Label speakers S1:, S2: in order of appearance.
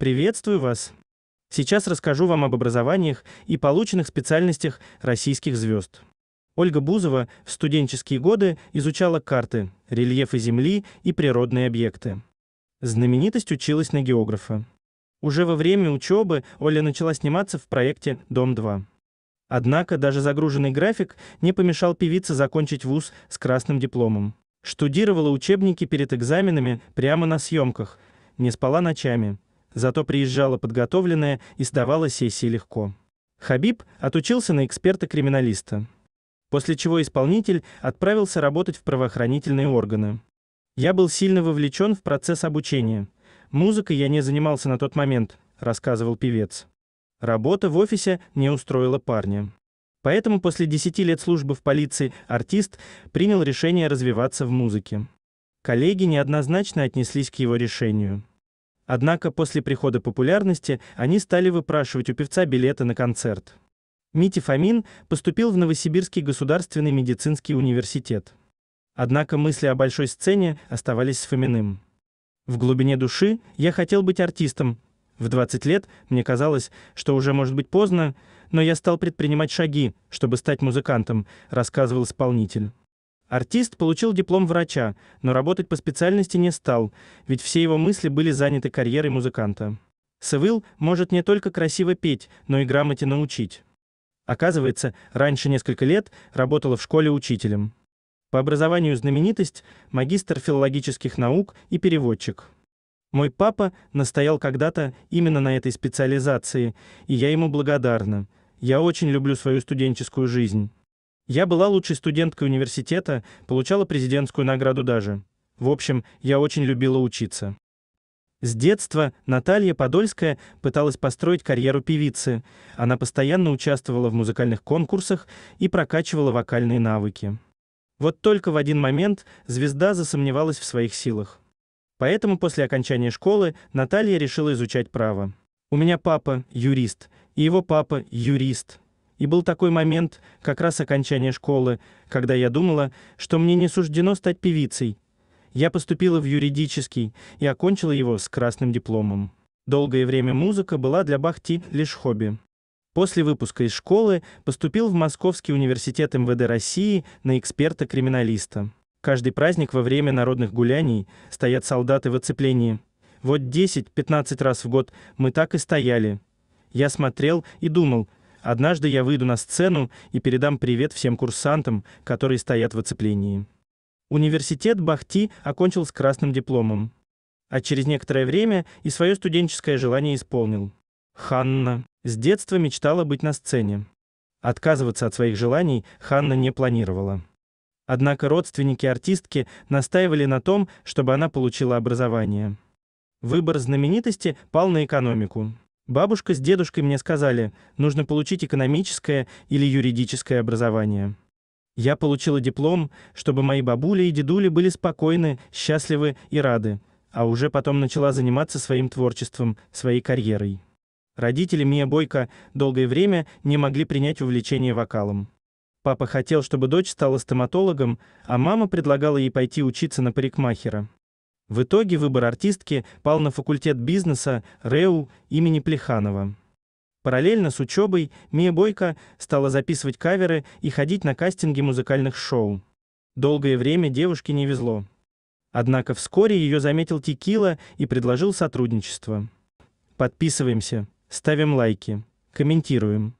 S1: Приветствую вас! Сейчас расскажу вам об образованиях и полученных специальностях российских звезд. Ольга Бузова в студенческие годы изучала карты, рельефы Земли и природные объекты. Знаменитость училась на географа. Уже во время учебы Оля начала сниматься в проекте «Дом-2». Однако даже загруженный график не помешал певице закончить вуз с красным дипломом. Штудировала учебники перед экзаменами прямо на съемках, не спала ночами, зато приезжала подготовленная и сдавала сессии легко. Хабиб отучился на эксперта-криминалиста, после чего исполнитель отправился работать в правоохранительные органы. Я был сильно вовлечен в процесс обучения. Музыкой я не занимался на тот момент, рассказывал певец. Работа в офисе не устроила парня. Поэтому после 10 лет службы в полиции артист принял решение развиваться в музыке. Коллеги неоднозначно отнеслись к его решению. Однако после прихода популярности они стали выпрашивать у певца билеты на концерт. Митя Фамин поступил в Новосибирский государственный медицинский университет. Однако мысли о большой сцене оставались с Фоминым. В глубине души я хотел быть артистом. В 20 лет мне казалось, что уже может быть поздно, но я стал предпринимать шаги, чтобы стать музыкантом, рассказывал исполнитель. Артист получил диплом врача, но работать по специальности не стал, ведь все его мысли были заняты карьерой музыканта. Севил может не только красиво петь, но и грамоте научить. Оказывается, раньше несколько лет работала в школе учителем. По образованию знаменитость, магистр филологических наук и переводчик. Мой папа настоял когда-то именно на этой специализации, и я ему благодарна. Я очень люблю свою студенческую жизнь. Я была лучшей студенткой университета, получала президентскую награду даже. В общем, я очень любила учиться. С детства Наталья Подольская пыталась построить карьеру певицы. Она постоянно участвовала в музыкальных конкурсах и прокачивала вокальные навыки. Вот только в один момент звезда засомневалась в своих силах. Поэтому после окончания школы Наталья решила изучать право. У меня папа юрист, и его папа юрист, и был такой момент, как раз окончание школы, когда я думала, что мне не суждено стать певицей. Я поступила в юридический и окончила его с красным дипломом. Долгое время музыка была для Бахти лишь хобби. После выпуска из школы поступил в Московский университет МВД России на эксперта-криминалиста. Каждый праздник во время народных гуляний стоят солдаты в оцеплении. Вот 10-15 раз в год мы так и стояли. Я смотрел и думал, Однажды я выйду на сцену и передам привет всем курсантам, которые стоят в оцеплении. Университет Бахти окончил с красным дипломом. А через некоторое время и свое студенческое желание исполнил. Ханна с детства мечтала быть на сцене. Отказываться от своих желаний Ханна не планировала. Однако родственники артистки настаивали на том, чтобы она получила образование. Выбор знаменитости пал на экономику. Бабушка с дедушкой мне сказали: "Нужно получить экономическое или юридическое образование". Я получила диплом, чтобы мои бабуля и дедули были спокойны, счастливы и рады, а уже потом начала заниматься своим творчеством, своей карьерой. Родители Мия Бойко долгое время не могли принять увлечение вокалом. Папа хотел, чтобы дочь стала стоматологом, а мама предлагала ей пойти учиться на парикмахера. В итоге выбор артистки пал на факультет бизнеса РЭУ имени Плеханова. Параллельно с учебой Мия Бойко стала записывать каверы и ходить на кастинги музыкальных шоу. Долгое время девушке не везло. Однако вскоре ее заметил Текила и предложил сотрудничество. Подписываемся, ставим лайки, комментируем.